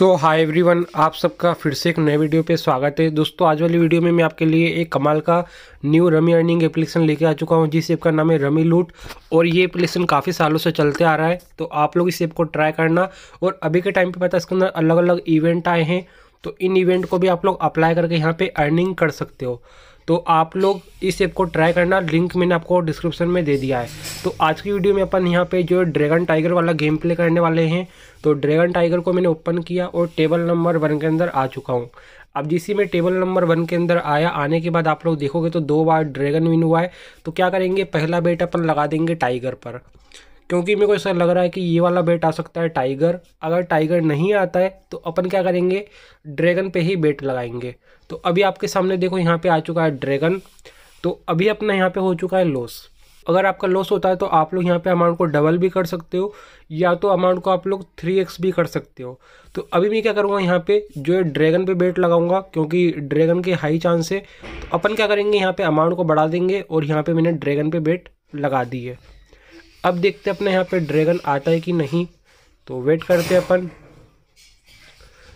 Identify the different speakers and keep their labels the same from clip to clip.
Speaker 1: so every one आप सबका फिर से एक नए वीडियो पे स्वागत है दोस्तों आज वाली वीडियो में मैं आपके लिए एक कमाल का न्यू रमी अर्निंग एप्लीकेशन लेके आ चुका हूँ जिस ऐप का नाम है रमी लूट और ये एप्लीकेशन काफ़ी सालों से चलते आ रहा है तो आप लोग इस ऐप को ट्राई करना और अभी के टाइम पे पता है इसके अंदर अलग अलग इवेंट आए हैं तो इन इवेंट को भी आप लोग अप्लाई करके यहाँ पर अर्निंग कर सकते हो तो आप लोग इस ऐप को ट्राई करना लिंक मैंने आपको डिस्क्रिप्शन में दे दिया है तो आज की वीडियो में अपन यहाँ पे जो ड्रैगन टाइगर वाला गेम प्ले करने वाले हैं तो ड्रैगन टाइगर को मैंने ओपन किया और टेबल नंबर वन के अंदर आ चुका हूँ अब जिसी में टेबल नंबर वन के अंदर आया आने के बाद आप लोग देखोगे तो दो बार ड्रैगन विन हुआ है तो क्या करेंगे पहला बेट अपन लगा देंगे टाइगर पर क्योंकि मेरे को ऐसा लग रहा है कि ये वाला बेट आ सकता है टाइगर अगर टाइगर नहीं आता है तो अपन क्या करेंगे ड्रैगन पे ही बेट लगाएंगे तो अभी आपके सामने देखो यहाँ पे आ चुका है ड्रैगन तो अभी अपना यहाँ पे हो चुका है लॉस अगर आपका लॉस होता है तो आप लोग यहाँ पे अमाउंट को डबल भी कर सकते हो या तो अमाउंट को आप लोग थ्री एक्स भी कर सकते हो तो अभी मैं क्या करूँगा यहाँ पे जो है ड्रैगन पे बेट लगाऊंगा क्योंकि ड्रैगन के हाई चांस है तो अपन क्या करेंगे यहाँ पे अमाउंट को बढ़ा देंगे और यहाँ पे मैंने ड्रैगन पे बेट लगा दी है अब देखते हैं अपने यहाँ पे ड्रैगन आता है कि नहीं तो वेट करते अपन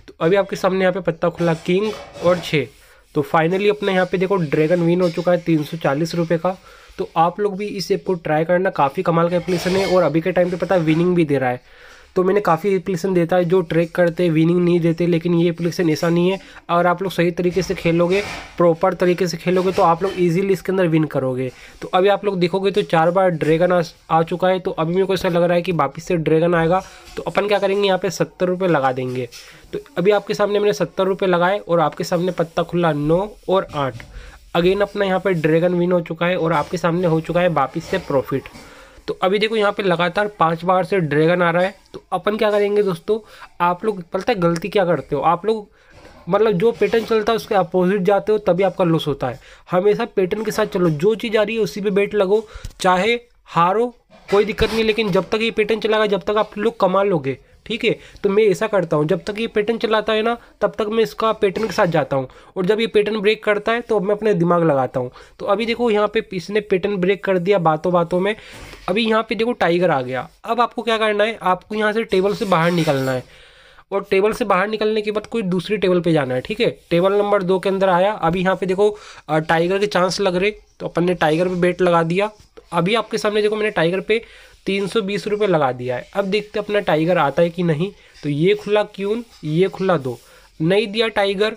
Speaker 1: तो अभी आपके सामने यहाँ पे पत्ता खुला किंग और छः तो फाइनली अपने यहाँ पे देखो ड्रैगन विन हो चुका है तीन सौ चालीस रुपये का तो आप लोग भी इस ऐप को ट्राई करना काफ़ी कमाल का एप्लीकेशन है और अभी के टाइम पे पता है विनिंग भी दे रहा है तो मैंने काफ़ी एप्लीकेशन देता है जो ट्रैक करते विनिंग नहीं देते लेकिन ये एप्लीकेशन ऐसा नहीं है अगर आप लोग सही तरीके से खेलोगे प्रॉपर तरीके से खेलोगे तो आप लोग ईजिली इसके अंदर विन करोगे तो अभी आप लोग देखोगे तो चार बार ड्रैगन आ, आ चुका है तो अभी मेरे को ऐसा लग रहा है कि वापस से ड्रैगन आएगा तो अपन क्या करेंगे यहाँ पर सत्तर रुपये लगा देंगे तो अभी आपके सामने मैंने सत्तर रुपये लगाए और आपके सामने पत्ता खुला नौ और आठ अगेन अपना यहाँ पर ड्रैगन विन हो चुका है और आपके सामने हो चुका है वापस से प्रॉफिट तो अभी देखो यहाँ पे लगातार पांच बार से ड्रैगन आ रहा है तो अपन क्या करेंगे दोस्तों आप लोग पता है गलती क्या करते हो आप लोग मतलब जो पैटर्न चलता है उसके अपोजिट जाते हो तभी आपका लॉस होता है हमेशा पैटर्न के साथ चलो जो चीज़ आ रही है उसी पर बैठ लगो चाहे हारो कोई दिक्कत नहीं लेकिन जब तक ये पैटर्न चलागा जब तक आप लोग कमा लोगे ठीक है तो मैं ऐसा करता हूँ जब तक ये पैटर्न चलाता है ना तब तक मैं इसका पैटर्न के साथ जाता हूँ और जब ये पैटर्न ब्रेक करता है तो अब मैं अपने दिमाग लगाता हूँ तो अभी देखो यहाँ पे इसने पैटर्न ब्रेक कर दिया बातों बातों में अभी यहाँ पे देखो टाइगर आ गया अब आपको क्या करना है आपको यहाँ से टेबल से बाहर निकलना है और टेबल से बाहर निकलने के बाद कोई दूसरी टेबल पे जाना है ठीक है टेबल नंबर दो के अंदर आया अभी यहाँ पे देखो टाइगर के चांस लग रहे तो अपन ने टाइगर पे बेट लगा दिया तो अभी आपके सामने देखो मैंने टाइगर पे तीन सौ बीस रुपये लगा दिया है अब देखते अपना टाइगर आता है कि नहीं तो ये खुला क्यों ये खुला दो नहीं दिया टाइगर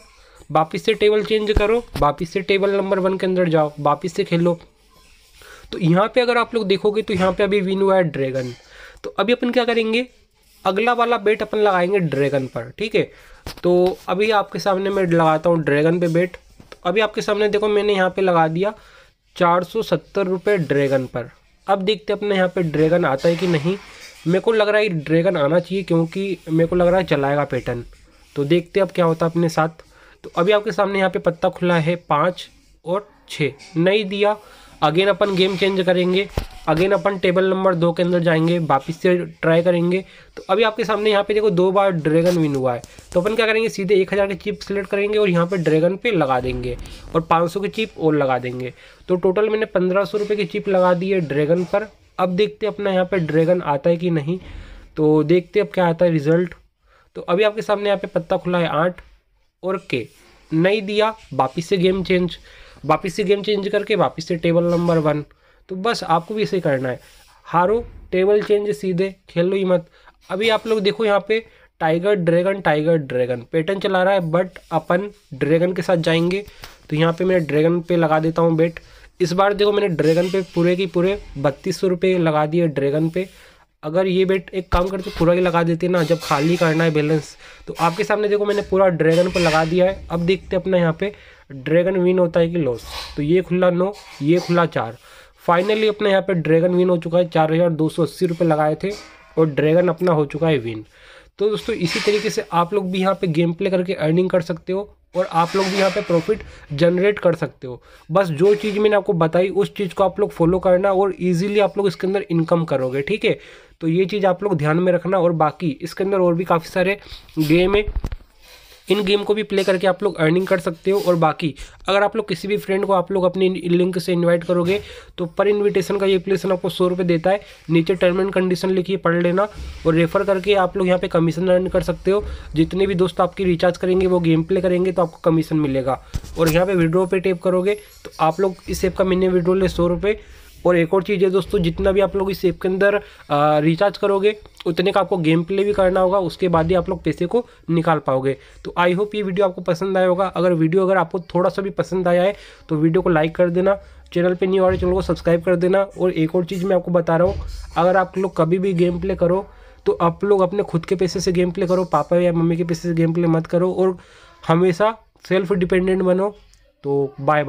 Speaker 1: वापिस से टेबल चेंज करो वापिस से टेबल नंबर वन के अंदर जाओ वापिस से खेलो तो यहाँ पे अगर आप लोग देखोगे तो यहाँ पे अभी विन हुआ है ड्रैगन तो अभी अपन क्या करेंगे अगला वाला बेट अपन लगाएंगे ड्रैगन पर ठीक है तो अभी आपके सामने मैं लगाता हूँ ड्रैगन पे बेट तो अभी आपके सामने देखो मैंने यहाँ पे लगा दिया चार सौ सत्तर रुपये ड्रैगन पर अब देखते अपने यहाँ पे ड्रैगन आता है कि नहीं मेरे को लग रहा है ड्रैगन आना चाहिए क्योंकि मेरे को लग रहा है चलाएगा पैटर्न तो देखते अब क्या होता है अपने साथ तो अभी आपके सामने यहाँ पे पत्ता खुला है पाँच और छः नहीं दिया अगेन अपन गेम चेंज करेंगे अगेन अपन टेबल नंबर दो के अंदर जाएंगे वापस से ट्राई करेंगे तो अभी आपके सामने यहाँ पे देखो दो बार ड्रैगन विन हुआ है तो अपन क्या करेंगे सीधे एक हज़ार के चिप सेलेक्ट करेंगे और यहाँ पे ड्रैगन पे लगा देंगे और पाँच सौ की चिप और लगा देंगे तो टोटल मैंने पंद्रह सौ रुपये की चिप लगा दी है ड्रैगन पर अब देखते अपना यहाँ पर ड्रैगन आता है कि नहीं तो देखते अब क्या आता है रिजल्ट तो अभी आपके सामने यहाँ पे पत्ता खुला है आठ और के नहीं दिया वापिस से गेम चेंज वापस से गेम चेंज करके वापस से टेबल नंबर वन तो बस आपको भी ऐसे करना है हारो टेबल चेंज सीधे खेल लो ही मत अभी आप लोग देखो यहाँ पे tiger dragon tiger dragon pattern चला रहा है बट अपन ड्रैगन के साथ जाएंगे तो यहाँ पे मैं ड्रैगन पे लगा देता हूँ बेट इस बार देखो मैंने ड्रैगन पे पूरे की पूरे बत्तीस सौ रुपये लगा दिए ड्रैगन पे अगर ये बेट एक काम करते तो पूरा ही लगा देते ना जब खाली करना है बैलेंस तो आपके सामने देखो मैंने पूरा ड्रैगन को लगा दिया है अब देखते अपना यहाँ पे ड्रैगन विन होता है कि लॉस तो ये खुला नौ ये खुला चार फाइनली अपना यहाँ पे ड्रैगन विन हो चुका है चार हज़ार दो सौ अस्सी रुपये लगाए थे और ड्रैगन अपना हो चुका है विन तो दोस्तों इसी तरीके से आप लोग भी यहाँ पे गेम प्ले करके अर्निंग कर सकते हो और आप लोग भी यहाँ पे प्रॉफिट जनरेट कर सकते हो बस जो चीज़ मैंने आपको बताई उस चीज़ को आप लोग फॉलो करना और ईजिली आप लोग इसके अंदर इनकम करोगे ठीक है तो ये चीज़ आप लोग ध्यान में रखना और बाकी इसके अंदर और भी काफ़ी सारे गेम है इन गेम को भी प्ले करके आप लोग अर्निंग कर सकते हो और बाकी अगर आप लोग किसी भी फ्रेंड को आप लोग अपने लिंक से इन्वाइट करोगे तो पर इन्विटेशन का ये एप्लीकेशन आपको सौ रुपये देता है नीचे टर्म एंड कंडीशन लिखिए पढ़ लेना और रेफर करके आप लोग यहाँ पे कमीशन अर्न कर सकते हो जितने भी दोस्त आपकी रिचार्ज करेंगे वो गेम प्ले करेंगे तो आपको कमीशन मिलेगा और यहाँ पर विड्रो पे टेप करोगे तो आप लोग इस ऐप का मिनिमम विड्रो ले सौ रुपये और एक और चीज़ है दोस्तों जितना भी आप लोग इस ऐप के अंदर रिचार्ज करोगे उतने का आपको गेम प्ले भी करना होगा उसके बाद ही आप लोग पैसे को निकाल पाओगे तो आई होप ये वीडियो आपको पसंद आया होगा अगर वीडियो अगर आपको थोड़ा सा भी पसंद आया है तो वीडियो को लाइक कर देना चैनल पे नहीं हो रहे चैनल को सब्सक्राइब कर देना और एक और चीज़ मैं आपको बता रहा हूँ अगर आप लोग कभी भी गेम प्ले करो तो आप लोग अपने खुद के पैसे से गेम प्ले करो पापा या मम्मी के पैसे से गेम प्ले मत करो और हमेशा सेल्फ डिपेंडेंट बनो तो बाय बाय